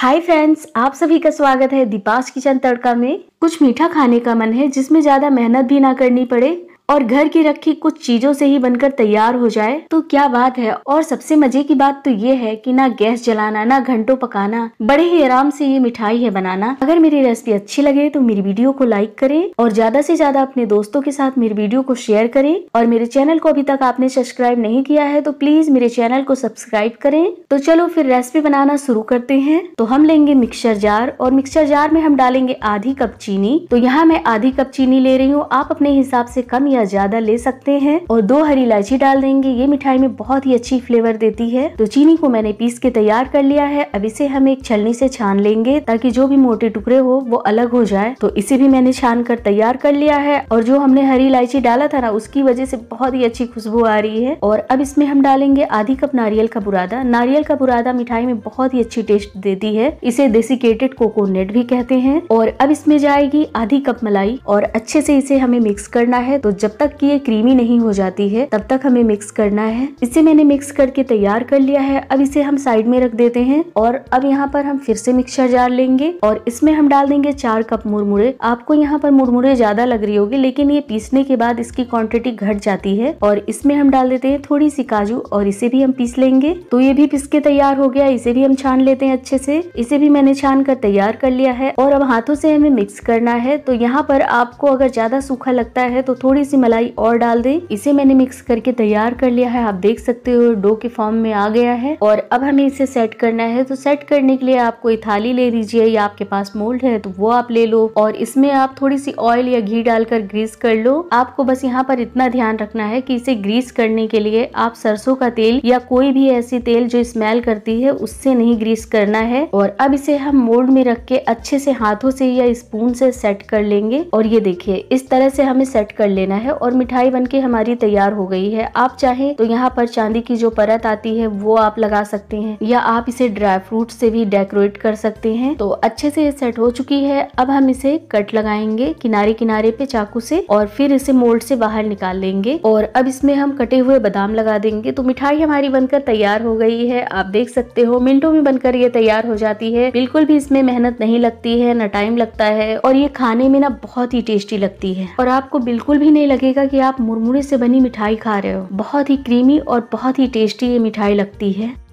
hi friends आप सभी का स्वागत है दीपाश किचन तड़का में कुछ मीठा खाने का मन है जिसमें ज़्यादा मेहनत भी ना करनी पड़े और घर की रखी कुछ चीजों से ही बनकर तैयार हो जाए तो क्या बात है और सबसे मजे की बात तो ये है कि ना गैस जलाना ना घंटों पकाना बड़े ही आराम से ये मिठाई है बनाना अगर मेरी रेसिपी अच्छी लगे तो मेरी वीडियो को लाइक करें और ज्यादा से ज्यादा अपने दोस्तों के साथ मेरी वीडियो को शेयर करें और मेरे चैनल को अभी तक आपने सब्सक्राइब नहीं किया है तो प्लीज मेरे चैनल को सब्सक्राइब करें तो चलो फिर रेसिपी बनाना शुरू करते हैं तो हम लेंगे मिक्सर जार और मिक्सर जार में हम डालेंगे आधी कप चीनी तो यहाँ मैं आधी कप चीनी ले रही हूँ आप अपने हिसाब से कम या या ज्यादा ले सकते हैं और दो हरी इलायची डाल देंगे ये मिठाई में बहुत ही अच्छी फ्लेवर देती है तो चीनी को मैंने पीस के तैयार कर लिया है अब इसे हम एक छलनी से छान लेंगे ताकि जो भी मोटे टुकड़े हो वो अलग हो जाए तो इसे भी मैंने छान कर तैयार कर लिया है और जो हमने हरी इलायची डाला था ना उसकी वजह से बहुत ही अच्छी खुशबू आ रही है और अब इसमें हम डालेंगे आधी कप नारियल का बुरादा नारियल का बुरादा मिठाई में बहुत ही अच्छी टेस्ट देती है इसे डेसिकेटेड कोकोनट भी कहते हैं और अब इसमें जाएगी आधी कप मलाई और अच्छे से इसे हमें मिक्स करना है तो जब जब तक कि ये क्रीमी नहीं हो जाती है तब तक हमें मिक्स करना है इसे मैंने मिक्स करके तैयार कर लिया है अब इसे हम साइड में रख देते हैं और अब यहाँ पर हम फिर से मिक्सर जार लेंगे और इसमें हम डाल देंगे चार कप मुरमुरे आपको यहाँ पर मुरमुरे ज्यादा लग रही होगी लेकिन ये पीसने के बाद इसकी क्वांटिटी घट जाती है और इसमें हम डाल देते हैं थोड़ी सी काजू और इसे भी हम पीस लेंगे तो ये भी पिसके तैयार हो गया इसे भी हम छान लेते हैं अच्छे से इसे भी मैंने छान कर तैयार कर लिया है और अब हाथों से हमें मिक्स करना है तो यहाँ पर आपको अगर ज्यादा सूखा लगता है तो थोड़ी सी मलाई और डाल दें इसे मैंने मिक्स करके तैयार कर लिया है आप देख सकते हो डो के फॉर्म में आ गया है और अब हमें इसे सेट करना है तो सेट करने के लिए आप कोई थाली ले लीजिए या आपके पास मोल्ड है तो वो आप ले लो और इसमें आप थोड़ी सी ऑयल या घी डालकर ग्रीस कर लो आपको बस यहाँ पर इतना ध्यान रखना है की इसे ग्रीस करने के लिए आप सरसों का तेल या कोई भी ऐसी तेल जो स्मेल करती है उससे नहीं ग्रीस करना है और अब इसे हम मोल्ड में रख के अच्छे से हाथों से या स्पून से सेट कर लेंगे और ये देखिए इस तरह से हमें सेट कर लेना है और मिठाई बनके हमारी तैयार हो गई है आप चाहें तो यहाँ पर चांदी की जो परत आती है वो आप लगा सकते हैं या आप इसे ड्राई फ्रूट से भी डेकोरेट कर सकते हैं तो अच्छे से सेट हो चुकी है अब हम इसे कट लगाएंगे किनारे किनारे पे चाकू से और फिर इसे मोल्ड से बाहर निकाल लेंगे और अब इसमें हम कटे हुए बादाम लगा देंगे तो मिठाई हमारी बनकर तैयार हो गई है आप देख सकते हो मिनटों में बनकर ये तैयार हो जाती है बिल्कुल भी इसमें मेहनत नहीं लगती है न टाइम लगता है और ये खाने में ना बहुत ही टेस्टी लगती है और आपको बिल्कुल भी नहीं लगेगा कि आप मुरमुरे से बनी मिठाई खा रहे हो बहुत ही क्रीमी और बहुत ही टेस्टी ये मिठाई लगती है